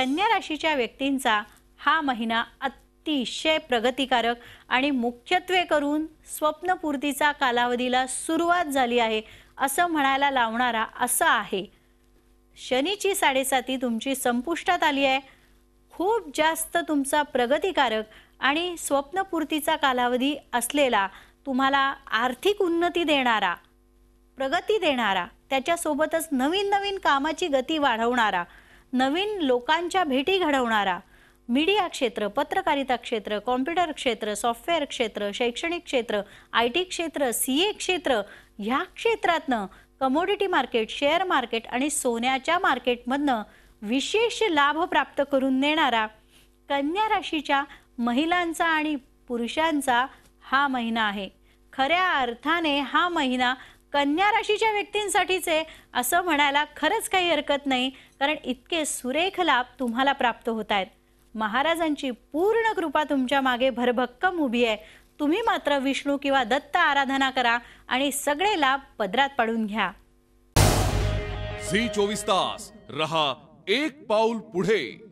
कन्या राशीच्या व्यक्तींचा हा महिना अतिशय प्रगतिकारक आणि मुख्यत्वे करून स्वप्नपूर्तीचा कालावधीला सुरुवात झाली आहे असं म्हणायला लावणारा असं आहे शनीची साडेसाती तुमची संपुष्टात आली आहे खूप जास्त तुमचा प्रगतिकारक आणि स्वप्नपूर्तीचा कालावधी असलेला तुम्हाला आर्थिक उन्नती देणारा प्रगती देणारा त्याच्यासोबतच नवीन नवीन कामाची गती वाढवणारा नवीन लोकांच्या भेटी घडवणारा मीडिया क्षेत्र पत्रकारिता क्षेत्र कॉम्प्युटर क्षेत्र सॉफ्टवेअर क्षेत्र शैक्षणिक क्षेत्र आय टी क्षेत्र सी ए क्षेत्र ह्या क्षेत्रातनं कमोडिटी मार्केट शेअर मार्केट आणि सोन्याच्या मार्केटमधनं विशेष लाभ प्राप्त करून देणारा कन्या राशीच्या महिलांचा आणि पुरुषांचा हा महिना आहे खऱ्या अर्थाने हा महिना कन्या राशीच्या व्यक्तींसाठीचे असं म्हणायला खरंच काही हरकत नाही कारण इतके सुरेख लाभ तुम्हाला प्राप्त होत आहेत महाराजांची पूर्ण कृपा तुमच्या मागे भरभक्कम उभी आहे तुम्ही मात्र विष्णू किंवा दत्त आराधना करा आणि सगळे लाभ पदरात पाडून घ्या झी चोवीस तास रहा एक पाऊल पुढे